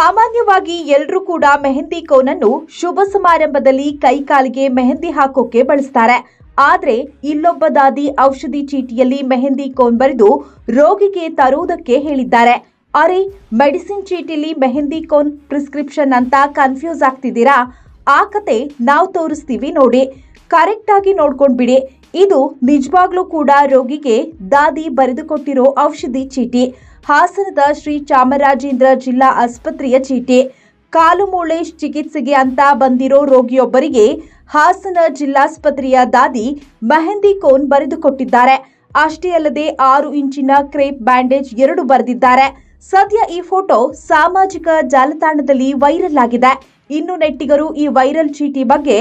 ಸಾಮಾನ್ಯವಾಗಿ ಎಲ್ಲರೂ ಕೂಡ ಮೆಹಂದಿ ಕೋನನ್ನು ಶುಭ ಸಮಾರಂಭದಲ್ಲಿ ಕೈಕಾಲಿಗೆ ಮೆಹಂದಿ ಹಾಕೋಕೆ ಬಳಸ್ತಾರೆ ಆದ್ರೆ ಇಲ್ಲೊಬ್ಬ ದಾದಿ ಔಷಧಿ ಚೀಟಿಯಲ್ಲಿ ಮೆಹಂದಿ ಕೋನ್ ಬರೆದು ರೋಗಿಗೆ ತರುವುದಕ್ಕೆ ಹೇಳಿದ್ದಾರೆ ಅರೆ ಮೆಡಿಸಿನ್ ಚೀಟಿಲಿ ಮೆಹಂದಿ ಕೋನ್ ಪ್ರಿಸ್ಕ್ರಿಪ್ಷನ್ ಅಂತ ಕನ್ಫ್ಯೂಸ್ ಆಗ್ತಿದ್ದೀರಾ ಆ ಕತೆ ನಾವು ತೋರಿಸ್ತೀವಿ ನೋಡಿ ಕರೆಕ್ಟಾಗಿ ನೋಡ್ಕೊಂಡ್ಬಿಡಿ ಇದು ನಿಜವಾಗ್ಲೂ ಕೂಡ ರೋಗಿಗೆ ದಾದಿ ಬರೆದುಕೊಟ್ಟಿರೋ ಔಷಧಿ ಚೀಟಿ ಹಾಸನದ ಶ್ರೀ ಚಾಮರಾಜೇಂದ್ರ ಜಿಲ್ಲಾ ಆಸ್ಪತ್ರೆಯ ಚೀಟಿ ಕಾಲು ಮೂಳೆ ಚಿಕಿತ್ಸೆಗೆ ಅಂತ ಬಂದಿರೋ ರೋಗಿಯೊಬ್ಬರಿಗೆ ಹಾಸನ ಜಿಲ್ಲಾಸ್ಪತ್ರೆಯ ದಾದಿ ಮೆಹಂದಿ ಕೋನ್ ಬರೆದುಕೊಟ್ಟಿದ್ದಾರೆ ಅಷ್ಟೇ ಅಲ್ಲದೆ ಆರು ಇಂಚಿನ ಕ್ರೇಪ್ ಬ್ಯಾಂಡೇಜ್ ಎರಡು ಬರೆದಿದ್ದಾರೆ ಸದ್ಯ ಈ ಫೋಟೋ ಸಾಮಾಜಿಕ ಜಾಲತಾಣದಲ್ಲಿ ವೈರಲ್ ಆಗಿದೆ ಇನ್ನು ನೆಟ್ಟಿಗರು ಈ ವೈರಲ್ ಚೀಟಿ ಬಗ್ಗೆ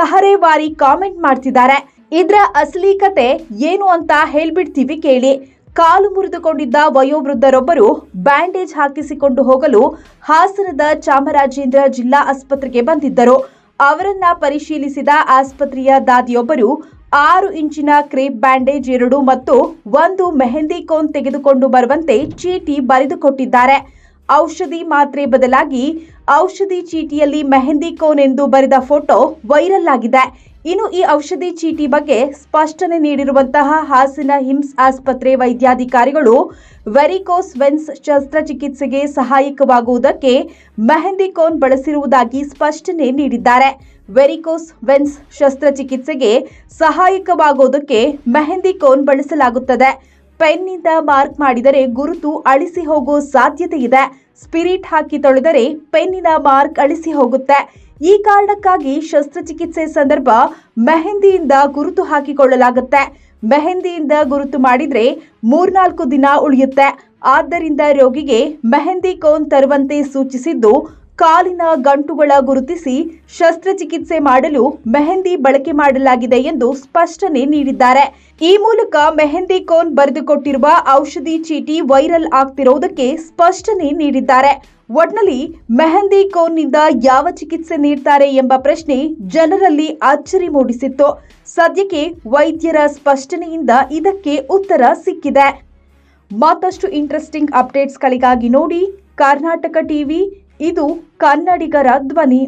ತಹರೇವಾರಿ ಕಾಮೆಂಟ್ ಮಾಡ್ತಿದ್ದಾರೆ ಇದರ ಅಸಲಿ ಕತೆ ಏನು ಅಂತ ಹೇಳ್ಬಿಡ್ತೀವಿ ಕೇಳಿ ಕಾಲು ಮುರಿದುಕೊಂಡಿದ್ದ ವಯೋವೃದ್ಧರೊಬ್ಬರು ಬ್ಯಾಂಡೇಜ್ ಹಾಕಿಸಿಕೊಂಡು ಹೋಗಲು ಹಾಸನದ ಚಾಮರಾಜೇಂದ್ರ ಜಿಲ್ಲಾ ಆಸ್ಪತ್ರೆಗೆ ಬಂದಿದ್ದರು ಅವರನ್ನ ಪರಿಶೀಲಿಸಿದ ಆಸ್ಪತ್ರೆಯ ದಾದಿಯೊಬ್ಬರು ಆರು ಇಂಚಿನ ಕ್ರೇಪ್ ಬ್ಯಾಂಡೇಜ್ ಎರಡು ಮತ್ತು ಒಂದು ಮೆಹಂದಿ ಕೋನ್ ತೆಗೆದುಕೊಂಡು ಬರುವಂತೆ ಚೀಟಿ ಬರೆದುಕೊಟ್ಟಿದ್ದಾರೆ ಔಷಧಿ ಮಾತ್ರೆ ಬದಲಾಗಿ ಔಷಧಿ ಚೀಟಿಯಲ್ಲಿ ಮೆಹಂದಿ ಕೋನ್ ಎಂದು ಬರೆದ ಫೋಟೋ ವೈರಲ್ ಆಗಿದೆ ಇನ್ನು ಈ ಔಷಧಿ ಚೀಟಿ ಬಗ್ಗೆ ಸ್ಪಷ್ಟನೆ ನೀಡಿರುವಂತಹ ಹಾಸನ ಹಿಮ್ಸ್ ಆಸ್ಪತ್ರೆ ವೈದ್ಯಾಧಿಕಾರಿಗಳು ವೆರಿಕೋಸ್ ವೆನ್ಸ್ ಶಸ್ತ್ರಚಿಕಿತ್ಸೆಗೆ ಸಹಾಯಕವಾಗುವುದಕ್ಕೆ ಮೆಹಂದಿಕೋನ್ ಬಳಸಿರುವುದಾಗಿ ಸ್ಪಷ್ಟನೆ ನೀಡಿದ್ದಾರೆ ವೆರಿಕೋಸ್ ವೆನ್ಸ್ ಶಸ್ತ್ರಚಿಕಿತ್ಸೆಗೆ ಸಹಾಯಕವಾಗುವುದಕ್ಕೆ ಮೆಹಂದಿಕೋನ್ ಬಳಸಲಾಗುತ್ತದೆ ಪೆನ್ನಿಂದ ಮಾರ್ಕ್ ಮಾಡಿದರೆ ಗುರುತು ಅಳಿಸಿ ಹೋಗೋ ಸಾಧ್ಯತೆ ಇದೆ ಸ್ಪಿರಿಟ್ ಹಾಕಿ ತೊಳೆದರೆ ಪೆನ್ನಿನ ಮಾರ್ಕ್ ಅಳಿಸಿ ಹೋಗುತ್ತೆ ಈ ಕಾರಣಕ್ಕಾಗಿ ಶಸ್ತ್ರಚಿಕಿತ್ಸೆ ಸಂದರ್ಭ ಮೆಹಂದಿಯಿಂದ ಗುರುತು ಹಾಕಿಕೊಳ್ಳಲಾಗುತ್ತೆ ಮೆಹಂದಿಯಿಂದ ಗುರುತು ಮಾಡಿದ್ರೆ ಮೂರ್ನಾಲ್ಕು ದಿನ ಉಳಿಯುತ್ತೆ ಆದ್ದರಿಂದ ರೋಗಿಗೆ ಮೆಹಂದಿ ಕೋನ್ ತರುವಂತೆ ಸೂಚಿಸಿದ್ದು ಕಾಲಿನ ಗಂಟುಗಳ ಗುರುತಿಸಿ ಶಸ್ತ್ರಚಿಕಿತ್ಸೆ ಮಾಡಲು ಮೆಹಂದಿ ಬಳಕೆ ಮಾಡಲಾಗಿದೆ ಎಂದು ಸ್ಪಷ್ಟನೆ ನೀಡಿದ್ದಾರೆ ಈ ಮೂಲಕ ಮೆಹಂದಿ ಕೋನ್ ಬರೆದುಕೊಟ್ಟಿರುವ ಔಷಧಿ ಚೀಟಿ ವೈರಲ್ ಆಗ್ತಿರೋದಕ್ಕೆ ಸ್ಪಷ್ಟನೆ ನೀಡಿದ್ದಾರೆ ಒಟ್ನಲ್ಲಿ ಮೆಹಂದಿ ಕೋನ್ನಿಂದ ಯಾವ ಚಿಕಿತ್ಸೆ ನೀಡ್ತಾರೆ ಎಂಬ ಪ್ರಶ್ನೆ ಜನರಲ್ಲಿ ಅಚ್ಚರಿ ಮೂಡಿಸಿತ್ತು ಸದ್ಯಕ್ಕೆ ವೈದ್ಯರ ಸ್ಪಷ್ಟನೆಯಿಂದ ಇದಕ್ಕೆ ಉತ್ತರ ಸಿಕ್ಕಿದೆ ಮತ್ತಷ್ಟು ಇಂಟ್ರೆಸ್ಟಿಂಗ್ ಅಪ್ಡೇಟ್ಸ್ಗಳಿಗಾಗಿ ನೋಡಿ ಕರ್ನಾಟಕ ಟಿವಿ ಇದು ಕನ್ನಡಿಗರ ಧ್ವನಿ